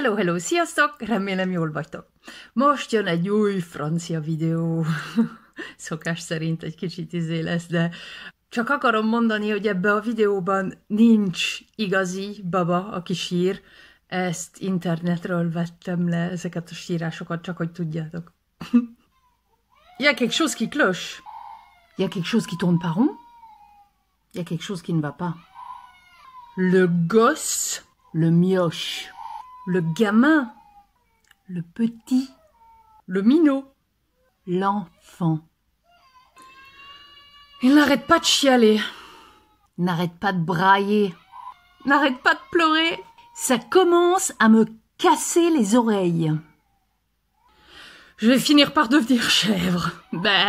Hello, hello, sziasztok! Remélem jól vagytok. Most jön egy új francia videó. Szokás szerint egy kicsit izé lesz, de csak akarom mondani, hogy ebbe a videóban nincs igazi baba, aki sír. Ezt internetről vettem le, ezeket a sírásokat, csak hogy tudjátok. Y'a quelque chose qui cloche. Y'a quelque chose qui tourne pas rond. Y'a quelque chose qui ne va pas. Le gosse, le mioche. le gamin, le petit, le minot, l'enfant. Il n'arrête pas de chialer, n'arrête pas de brailler, n'arrête pas de pleurer. Ça commence à me casser les oreilles. Je vais finir par devenir chèvre. Ben,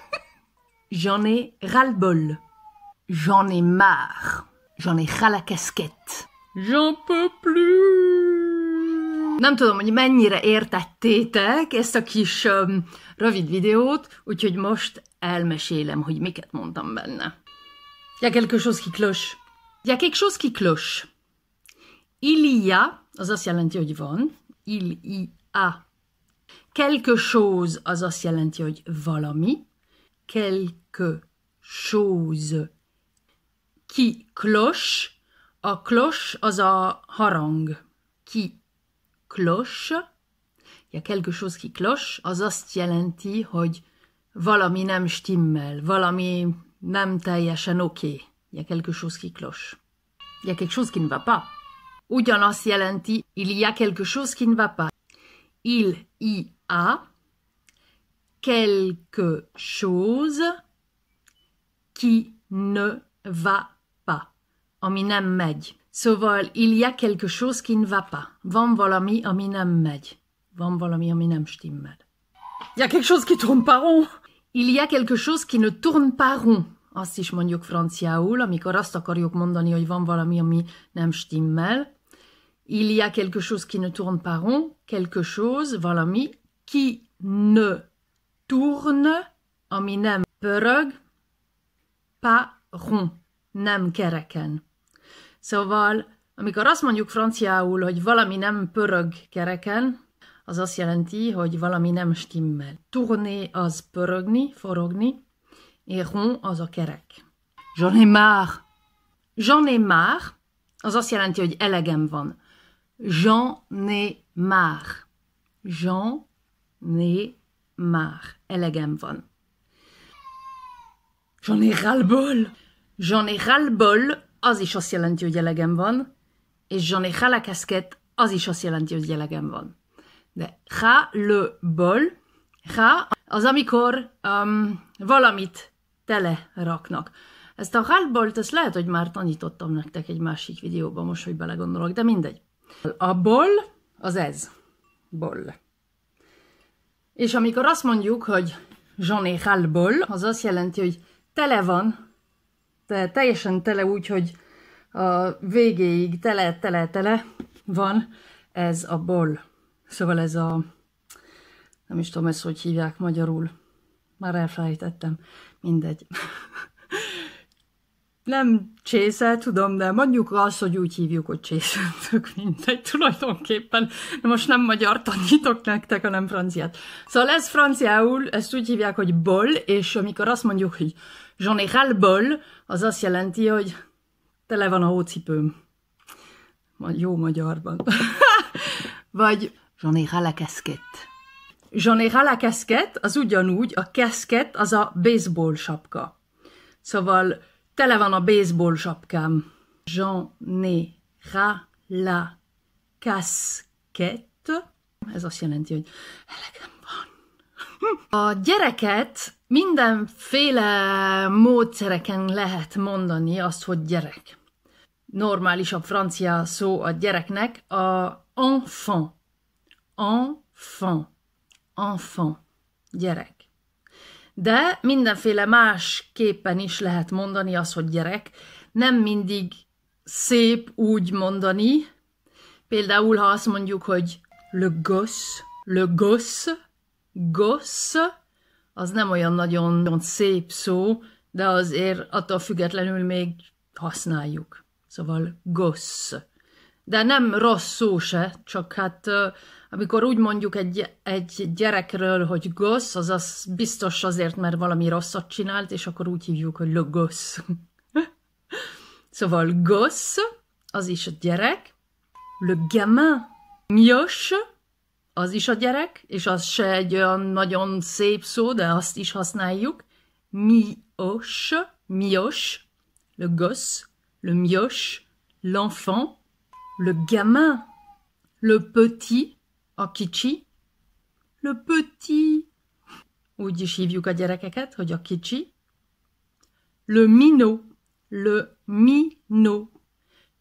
J'en ai ras-le-bol. J'en ai marre. J'en ai ras la casquette. J'en peux plus. Nem tudom, hogy mennyire értettétek ezt a kis um, rövid videót, úgyhogy most elmesélem, hogy miket mondtam benne. Il y a quelque chose qui cloche. Il y a quelque chose qui cloche. Il y a, azaz jelenti, hogy van. Il y a. Quelque chose, azaz jelenti, hogy valami. Quelque chose qui cloche. A cloche az a harang. Ki cloche, il y a quelque chose qui cloche, az azt jelenti, hogy valami nem stimmel, valami nem teljesen oké. Il y a quelque chose qui cloche. Il y a quelque chose qui ne va pas. Ugyanazt jelenti, il y a quelque chose qui ne va pas. Il y a quelque chose qui ne va pas. Ami nem megy ce vol, il y a quelque chose qui ne va pas. Van valami minam megy. Van valami minam stimmel. Il y a quelque chose qui tourne pas rond. Il y a quelque chose qui ne tourne pas rond. Azt is mondjuk franciául, amikor azt akarjuk mondani, hogy van valami, ami nem stimmel. Il y a quelque chose qui ne tourne pas rond, quelque chose, valami, qui ne tourne, ami nem pörög, pas rond, nem kereken. Szóval, amikor azt mondjuk franciául, hogy valami nem pörög kereken, az azt jelenti, hogy valami nem stimmel. Tourné az pörögni, forogni, és rond az a kerek. J'en ai marre. J'en ai marre, az azt jelenti, hogy elegem van. J'en ai marre. J'en ai marre. Elegem van. J'en ai ras-le-bol. J'en ai ras-le-bol az is azt jelenti, hogy elegem van, és j'en halakeszket, az is azt jelenti, hogy elegem van. De ha le bol, ha az amikor um, valamit tele raknak. Ezt a halbolt, ezt lehet, hogy már tanítottam nektek egy másik videóban, most, hogy belegondolok, de mindegy. A bol az ez. Bol. És amikor azt mondjuk, hogy j'en halbol, az azt jelenti, hogy tele van te, teljesen tele úgy, hogy a végéig tele, tele, tele van ez a bol. Szóval ez a, nem is tudom ezt, hogy hívják magyarul. Már elfelejtettem. Mindegy. nem csésze, tudom, de mondjuk azt, hogy úgy hívjuk, hogy csészentök, mindegy tulajdonképpen. De most nem magyar tanítok nektek, hanem franciát. Szóval ez franciául, ezt úgy hívják, hogy bol, és amikor azt mondjuk, hogy ai bol, az azt jelenti, hogy tele van a hócipőm. Jó magyarban. Vagy general a keszkett. General a casquette, az ugyanúgy, a casquette az a baseball sapka. Szóval Tele van a baseball sapkám. J'en ai ra la casquette. Ez azt jelenti, hogy elegem van. A gyereket mindenféle módszereken lehet mondani azt, hogy gyerek. Normálisabb francia szó a gyereknek a enfant. Enfant. Enfant. Gyerek. De mindenféle más képen is lehet mondani az, hogy gyerek. Nem mindig szép úgy mondani. Például, ha azt mondjuk, hogy le gosse, le gosse, gosse, az nem olyan nagyon, nagyon szép szó, de azért attól függetlenül még használjuk. Szóval gos de nem rossz szó se, csak hát amikor úgy mondjuk egy, egy gyerekről, hogy gosz, az az biztos azért, mert valami rosszat csinált, és akkor úgy hívjuk, hogy le gossz. szóval gosz, az is a gyerek, le gamin, mios, az is a gyerek, és az se egy olyan nagyon szép szó, de azt is használjuk. Mios, mios, le gosse, le mios, l'enfant, le gamin, le petit, en oh, le petit, udishi vyukadiarakakat, dire kichi, le minot, le minot,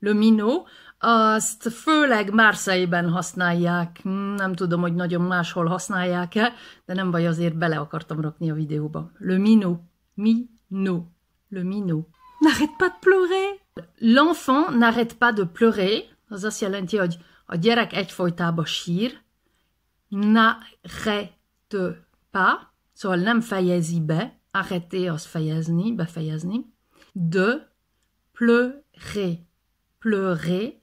le minot, azt főleg Márszeiben használják, hmm, nem tudom, hogy nagyon máshol használják-e, de nem baj, azért bele akartam rakni a videóba. Le mino. minot, le mino. N'arrête pas de pleurer! L'enfant n'arrête pas de pleurer, az azt jelenti, hogy a gyerek egyfolytában sír, n'arrête pas, szóval nem fejezi be, arrêté az fejezni, befejezni, de pleurer, pleurer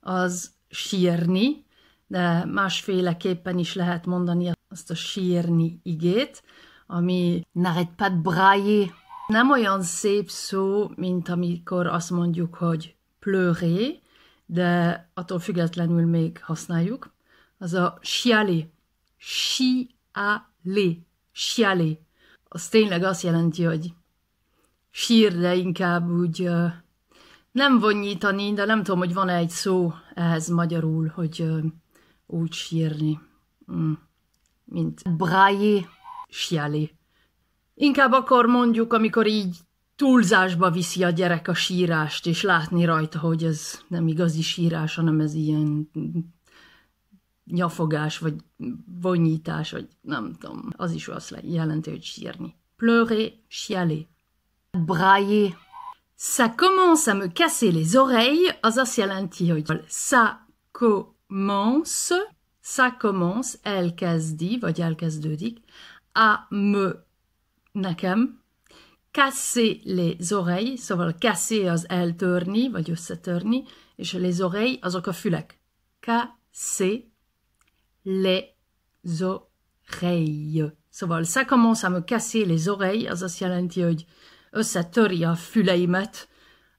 az sírni, de másféleképpen is lehet mondani azt a sírni igét, ami n'arrête pas de brailler. Nem olyan szép szó, mint amikor azt mondjuk, hogy pleurer, de attól függetlenül még használjuk. Az a sialé. Sialé. Sialé. Az tényleg azt jelenti, hogy sír, de inkább úgy nem vonnyítani, de nem tudom, hogy van-e egy szó ehhez magyarul, hogy úgy sírni, mm. mint brájé, sialé. Inkább akkor mondjuk, amikor így túlzásba viszi a gyerek a sírást, és látni rajta, hogy ez nem igazi sírás, hanem ez ilyen nyafogás, vagy vonyítás, vagy nem tudom. Az is azt jelenti, hogy sírni. Pleuré, sielé. Braillé. Ça commence à me casser les oreilles, az azt jelenti, hogy ça commence, ça commence, elkezdi, vagy elkezdődik, à me, nekem, casser les oreilles, szóval casser az eltörni, vagy összetörni, és les oreilles azok a fülek. Casser les oreilles. Szóval ça commence à me casser les oreilles, az azt jelenti, hogy összetöri a füleimet,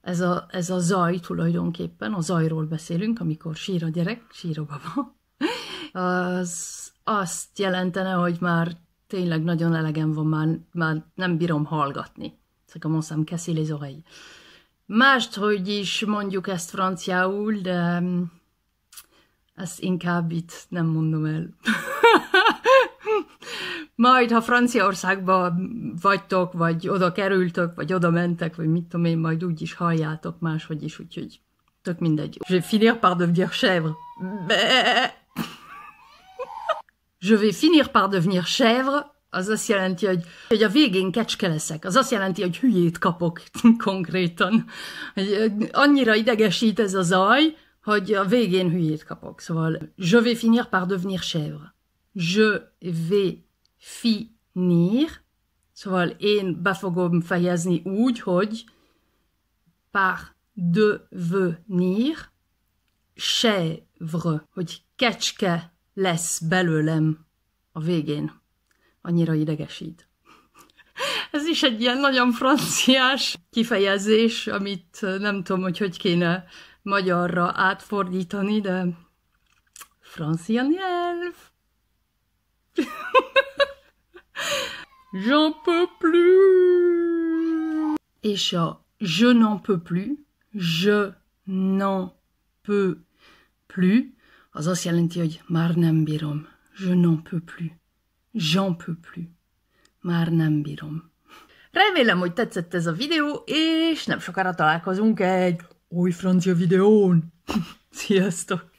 ez a, ez a zaj tulajdonképpen, a zajról beszélünk, amikor sír a gyerek, sír a baba, az azt jelentene, hogy már tényleg nagyon elegem van, már, már nem bírom hallgatni. Csak a à keszi les Mást, hogy is mondjuk ezt franciául, de mm, ezt inkább itt nem mondom el. Majd, ha Franciaországba vagytok, vagy oda kerültök, vagy oda mentek, vagy mit tudom én, majd úgy is halljátok máshogy is, úgyhogy tök mindegy. Je vais finir par devenir chèvre. Bé! je vais finir par devenir chèvre, az azt jelenti, hogy, hogy a végén kecske leszek. Az azt jelenti, hogy hülyét kapok konkrétan. Hogy annyira idegesít ez a zaj, hogy a végén hülyét kapok. Szóval je vais finir par devenir chèvre. Je vais finir. Szóval én be fogom fejezni úgy, hogy par devenir chèvre, hogy kecske lesz belőlem a végén. Annyira idegesít. Ez is egy ilyen nagyon franciás kifejezés, amit nem tudom, hogy hogy kéne magyarra átfordítani, de francia nyelv. J'en peux plus. És a je n'en peux plus, je n'en peux plus, az azt jelenti, hogy már nem bírom. Je n'en peux plus. J'en peux plus. Már nem bírom. Remélem, hogy tetszett ez a videó, és nem sokára találkozunk egy új francia videón. Sziasztok!